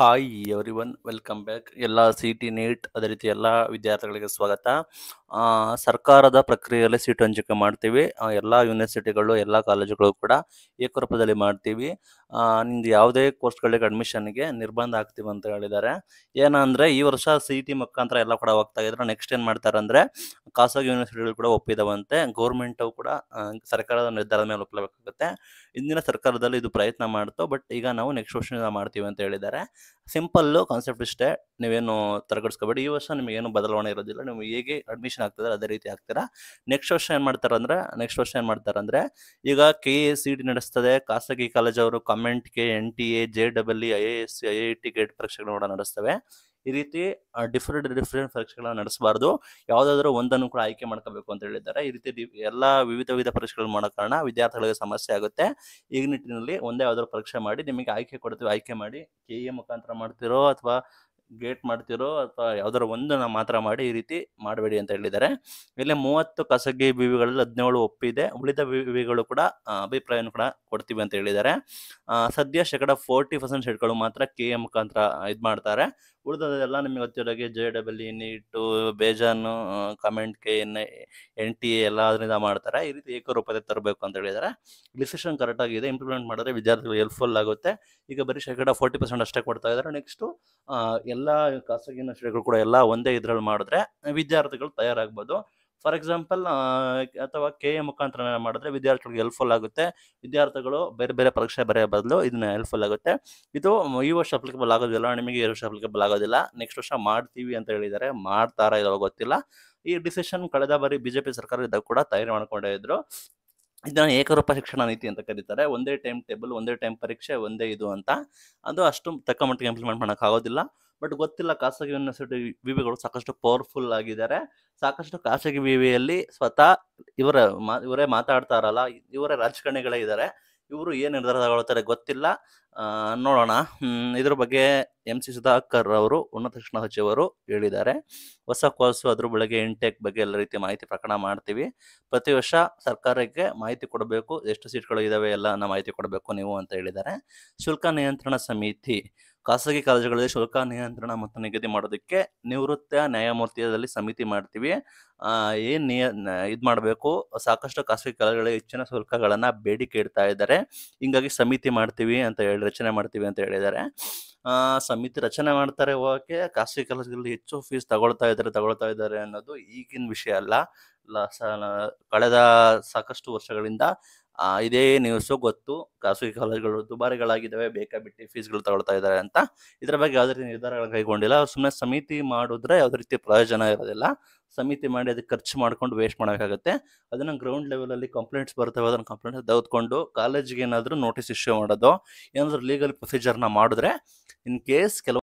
hi every welcome back ಎಲ್ಲ C T NEET ಅದೇ ರೀತಿ ಎಲ್ಲ ವಿದ್ಯಾರ್ಥಿಗಳಿಗೆ ಸ್ವಾಗತ ಸರ್ಕಾರದ ಪ್ರಕ್ರಿಯೆಯಲ್ಲಿ ಸೀಟು ಹಂಚಿಕೆ ಮಾಡ್ತೀವಿ ಎಲ್ಲ ಯೂನಿವರ್ಸಿಟಿಗಳು ಎಲ್ಲ ಕಾಲೇಜುಗಳು ಕೂಡ ಏಕರೂಪದಲ್ಲಿ ಮಾಡ್ತೀವಿ ನಿಮ್ದು ಯಾವುದೇ ಕೋರ್ಸ್ಗಳಿಗೆ ಅಡ್ಮಿಷನ್ಗೆ ನಿರ್ಬಂಧ ಆಗ್ತೀವಿ ಅಂತ ಹೇಳಿದ್ದಾರೆ ಏನಂದರೆ ಈ ವರ್ಷ ಸಿ ಇ ಟಿ ಮುಖಾಂತರ ಎಲ್ಲ ಕೂಡ ಹೋಗ್ತಾ ಇದ್ರೆ ನೆಕ್ಸ್ಟ್ ಏನು ಮಾಡ್ತಾರೆ ಅಂದರೆ ಖಾಸಗಿ ಯೂನಿವರ್ಸಿಟಿಗಳು ಕೂಡ ಒಪ್ಪಿದವಂತೆ ಗೌರ್ಮೆಂಟು ಕೂಡ ಸರ್ಕಾರದ ನಿರ್ಧಾರದ ಮೇಲೆ ಒಪ್ಪಲೇಬೇಕಾಗುತ್ತೆ ಇಂದಿನ ಸರ್ಕಾರದಲ್ಲಿ ಇದು ಪ್ರಯತ್ನ ಮಾಡ್ತು ಬಟ್ ಈಗ ನಾವು ನೆಕ್ಸ್ಟ್ ವರ್ಷ ಮಾಡ್ತೀವಿ ಅಂತ ಹೇಳಿದ್ದಾರೆ ಸಿಂಪಲ್ಲು ಕಾನ್ಸೆಪ್ಟ್ ಇಷ್ಟೇ ನೀವೇನು ತರಗಡಿಸ್ಕೋಬೇಡಿ ಈ ವರ್ಷ ನಿಮಗೇನು ಬದಲಾವಣೆ ಇರೋದಿಲ್ಲ ನೀವು ಹೇಗೆ ಅಡ್ಮಿಷನ್ ಆಗ್ತದೆ ಅದೇ ರೀತಿ ಆಗ್ತೀರಾ ನೆಕ್ಸ್ಟ್ ವರ್ಷ ಏನು ಮಾಡ್ತಾರೆ ಅಂದರೆ ನೆಕ್ಸ್ಟ್ ವರ್ಷ ಏನು ಮಾಡ್ತಾರೆ ಅಂದರೆ ಈಗ ಕೆ ಎ ಸಿ ಡಿ ನಡೆಸ್ತದೆ ಖಾಸಗಿ ಕಾಲೇಜವರು ಕಮೆಂಟ್ಗೆ N T A J double E I A C I I T GATE ಪರೀಕ್ಷೆಗಳು ಕೂಡ ನಡೆಸ್ತವೆ ಈ ರೀತಿ ಡಿಫ್ರೆಂಟ್ ಡಿಫ್ರೆಂಟ್ ಪರೀಕ್ಷೆಗಳನ್ನ ನಡೆಸಬಾರ್ದು ಯಾವುದಾದ್ರೂ ಒಂದನ್ನು ಕೂಡ ಆಯ್ಕೆ ಮಾಡ್ಕೋಬೇಕು ಅಂತ ಹೇಳಿದ್ದಾರೆ ಈ ರೀತಿ ಎಲ್ಲ ವಿವಿಧ ವಿವಿಧ ಪರೀಕ್ಷೆಗಳು ಮಾಡೋ ಕಾರಣ ವಿದ್ಯಾರ್ಥಿಗಳಿಗೆ ಸಮಸ್ಯೆ ಆಗುತ್ತೆ ಈಗ ನಿಟ್ಟಿನಲ್ಲಿ ಒಂದೇ ಯಾವ್ದಾದ್ರು ಪರೀಕ್ಷೆ ಮಾಡಿ ನಿಮಗೆ ಆಯ್ಕೆ ಕೊಡ್ತೀವಿ ಆಯ್ಕೆ ಮಾಡಿ ಕೆ ಎ ಮುಖಾಂತರ ಮಾಡ್ತಿರೋ ಅಥವಾ ಗೇಟ್ ಮಾಡ್ತಿರೋ ಅಥವಾ ಯಾವ್ದಾರು ಒಂದನ್ನು ಮಾತ್ರ ಮಾಡಿ ಈ ರೀತಿ ಮಾಡಬೇಡಿ ಅಂತ ಹೇಳಿದ್ದಾರೆ ಇಲ್ಲಿ ಮೂವತ್ತು ಖಾಸಗಿ ವಿವಿಗಳಲ್ಲಿ ಹದಿನೇಳು ಒಪ್ಪಿದೆ ಉಳಿದ ವಿವಿಗಳು ಕೂಡ ಅಭಿಪ್ರಾಯವನ್ನು ಕೂಡ ಕೊಡ್ತೀವಿ ಅಂತ ಹೇಳಿದ್ದಾರೆ ಸದ್ಯ ಶೇಕಡ ಫೋರ್ಟಿ ಪರ್ಸೆಂಟ್ ಶೆಡ್ಗಳು ಮಾತ್ರ ಕೆ ಎ ಮುಖಾಂತರ ಇದು ಮಾಡ್ತಾರೆ ಉಳಿದದೆಲ್ಲ ನಿಮಗೆ ಗೊತ್ತಿರೋಗೆ ಜೆ ಡಬಲ್ ಇ ನೀಟು ಬೇಜಾನು ಕೆ ಎನ್ ಎನ್ ಟಿ ಎಲ್ಲ ಅದರಿಂದ ಮಾಡ್ತಾರೆ ಈ ರೀತಿ ಏಕರೂಪತೆ ತರಬೇಕು ಅಂತ ಹೇಳಿದರೆ ಡಿಸಿಷನ್ ಕರೆಕ್ಟ್ ಆಗಿದೆ ಇಂಪ್ಲಿಮೆಂಟ್ ಮಾಡಿದ್ರೆ ವಿದ್ಯಾರ್ಥಿಗಳು ಹೆಲ್ಪ್ಫುಲ್ ಆಗುತ್ತೆ ಈಗ ಬರೀ ಶೇಕಡ ಫೋರ್ಟಿ ಪರ್ಸೆಂಟ್ ಅಷ್ಟೇ ಕೊಡ್ತಾ ಇದ್ದಾರೆ ನೆಕ್ಸ್ಟು ಎಲ್ಲ ಖಾಸಗಿ ಯೂನಿವರ್ಸಿಟಿಗಳು ಕೂಡ ಎಲ್ಲ ಒಂದೇ ಇದ್ರಲ್ಲಿ ಮಾಡಿದ್ರೆ ವಿದ್ಯಾರ್ಥಿಗಳು ತಯಾರಾಗ್ಬೋದು ಫಾರ್ ಎಕ್ಸಾಂಪಲ್ ಅಥವಾ ಕೆ ಎ ಮುಖಾಂತರ ಮಾಡಿದ್ರೆ ವಿದ್ಯಾರ್ಥಿಗಳಿಗೆ ಹೆಲ್ಪ್ಫುಲ್ ಆಗುತ್ತೆ ವಿದ್ಯಾರ್ಥಿಗಳು ಬೇರೆ ಬೇರೆ ಪರೀಕ್ಷೆ ಬರೆಯ ಬದಲು ಇದನ್ನ ಹೆಲ್ಪ್ಫುಲ್ ಆಗುತ್ತೆ ಇದು ಈ ವರ್ಷ ಅಪ್ಲಿಕಬಲ್ ಆಗೋದಿಲ್ಲ ನಿಮಗೆ ಈ ವರ್ಷ ಅಪ್ಲಿಕೇಬಲ್ ಆಗೋದಿಲ್ಲ ನೆಕ್ಸ್ಟ್ ವರ್ಷ ಮಾಡ್ತೀವಿ ಅಂತ ಹೇಳಿದರೆ ಮಾಡ್ತಾರ ಇದಾವ ಗೊತ್ತಿಲ್ಲ ಈ ಡಿಸಿಷನ್ ಕಳೆದ ಬಾರಿ ಬಿಜೆಪಿ ಸರ್ಕಾರ ಇದ್ದಾಗ ಕೂಡ ತಯಾರಿ ಮಾಡ್ಕೊಂಡೇ ಇದ್ರು ಇದನ್ನು ಏಕರೂಪ ಶಿಕ್ಷಣ ನೀತಿ ಅಂತ ಕರೀತಾರೆ ಒಂದೇ ಟೈಮ್ ಟೇಬಲ್ ಒಂದೇ ಟೈಮ್ ಪರೀಕ್ಷೆ ಒಂದೇ ಇದು ಅಂತ ಅದು ಅಷ್ಟು ತಕ್ಕ ಮಟ್ಟಿಗೆ ಇಂಪ್ಲಿಮೆಂಟ್ ಮಾಡೋಕ್ಕಾಗೋದಿಲ್ಲ ಬಟ್ ಗೊತ್ತಿಲ್ಲ ಖಾಸಗಿ ಯೂನಿವರ್ಸಿಟಿ ವಿ ಸಾಕಷ್ಟು ಪವರ್ಫುಲ್ ಆಗಿದ್ದಾರೆ ಸಾಕಷ್ಟು ಖಾಸಗಿ ವಿ ವಿಯಲ್ಲಿ ಸ್ವತಃ ಇವರ ಮಾ ಇವರೇ ಮಾತಾಡ್ತಾರಲ್ಲ ಇವರೇ ರಾಜಕಾರಣಿಗಳೇ ಇದ್ದಾರೆ ಇವರು ಏನು ನಿರ್ಧಾರ ತಗೊಳ್ತಾರೆ ಗೊತ್ತಿಲ್ಲ ನೋಡೋಣ ಇದ್ರ ಬಗ್ಗೆ ಎಂ ಸಿ ಸುಧಾಕರ್ ಅವರು ಉನ್ನತ ಶಿಕ್ಷಣ ಸಚಿವರು ಹೇಳಿದ್ದಾರೆ ಹೊಸ ಕೋರ್ಸು ಅದ್ರ ಬೆಳಗ್ಗೆ ಇಂಟೆಕ್ ಬಗ್ಗೆ ಎಲ್ಲ ರೀತಿ ಮಾಹಿತಿ ಪ್ರಕರಣ ಮಾಡ್ತೀವಿ ಪ್ರತಿ ವರ್ಷ ಸರ್ಕಾರಕ್ಕೆ ಮಾಹಿತಿ ಕೊಡಬೇಕು ಎಷ್ಟು ಸೀಟ್ಗಳು ಇದಾವೆ ಎಲ್ಲ ಮಾಹಿತಿ ಕೊಡಬೇಕು ನೀವು ಅಂತ ಹೇಳಿದ್ದಾರೆ ಶುಲ್ಕ ನಿಯಂತ್ರಣ ಸಮಿತಿ ಖಾಸಗಿ ಕಾಲೇಜುಗಳಲ್ಲಿ ಶುಲ್ಕ ನಿಯಂತ್ರಣ ಮತ್ತು ನಿಗದಿ ಮಾಡೋದಕ್ಕೆ ನಿವೃತ್ತ ನ್ಯಾಯಮೂರ್ತಿಯಲ್ಲಿ ಸಮಿತಿ ಮಾಡ್ತೀವಿ ಏನು ನಿಯ ಇದು ಮಾಡಬೇಕು ಸಾಕಷ್ಟು ಖಾಸಗಿ ಕಾಲೇಜುಗಳಲ್ಲಿ ಹೆಚ್ಚಿನ ಶುಲ್ಕಗಳನ್ನು ಬೇಡಿಕೆ ಇಡ್ತಾ ಇದ್ದಾರೆ ಹಿಂಗಾಗಿ ಸಮಿತಿ ಮಾಡ್ತೀವಿ ಅಂತ ಹೇಳಿ ರಚನೆ ಮಾಡ್ತೀವಿ ಅಂತ ಹೇಳಿದ್ದಾರೆ ಸಮಿತಿ ರಚನೆ ಮಾಡ್ತಾರೆ ಹೋಗೋಕ್ಕೆ ಖಾಸಗಿ ಕಾಲೇಜುಗಳಲ್ಲಿ ಹೆಚ್ಚು ಫೀಸ್ ತಗೊಳ್ತಾ ಇದ್ದಾರೆ ತಗೊಳ್ತಾ ಇದ್ದಾರೆ ಅನ್ನೋದು ಈಗಿನ ವಿಷಯ ಅಲ್ಲ ಕಳೆದ ಸಾಕಷ್ಟು ವರ್ಷಗಳಿಂದ ಇದೇ ನ್ಯೂಸು ಗೊತ್ತು ಖಾಸಗಿ ಕಾಲೇಜ್ಗಳು ದುಬಾರಿಗಳಾಗಿದ್ದಾವೆ ಫೀಸ್ ಫೀಸ್ಗಳು ತಗೊಳ್ತಾ ಇದ್ದಾರೆ ಅಂತ ಇದ್ರ ಬಗ್ಗೆ ಯಾವುದೇ ರೀತಿ ನಿರ್ಧಾರಗಳನ್ನು ಕೈಗೊಂಡಿಲ್ಲ ಸುಮ್ಮನೆ ಸಮಿತಿ ಮಾಡಿದ್ರೆ ಯಾವುದೇ ರೀತಿ ಪ್ರಯೋಜನ ಇರೋದಿಲ್ಲ ಸಮಿತಿ ಮಾಡಿ ಅದಕ್ಕೆ ಖರ್ಚು ಮಾಡ್ಕೊಂಡು ವೇಸ್ಟ್ ಮಾಡಬೇಕಾಗುತ್ತೆ ಅದನ್ನು ಗ್ರೌಂಡ್ ಲೆವೆಲಲ್ಲಿ ಕಂಪ್ಲೇಂಟ್ಸ್ ಬರ್ತವೆ ಅದನ್ನು ಕಂಪ್ಲೇಂಟ್ಸ್ ತೆಗೆದುಕೊಂಡು ಕಾಲೇಜ್ಗೆ ಏನಾದರೂ ನೋಟಿಸ್ ಇಶ್ಯೂ ಮಾಡೋದು ಏನಾದರೂ ಲೀಗಲ್ ಪ್ರೊಸೀಜರ್ನ ಮಾಡಿದ್ರೆ ಇನ್ ಕೇಸ್ ಕೆಲವು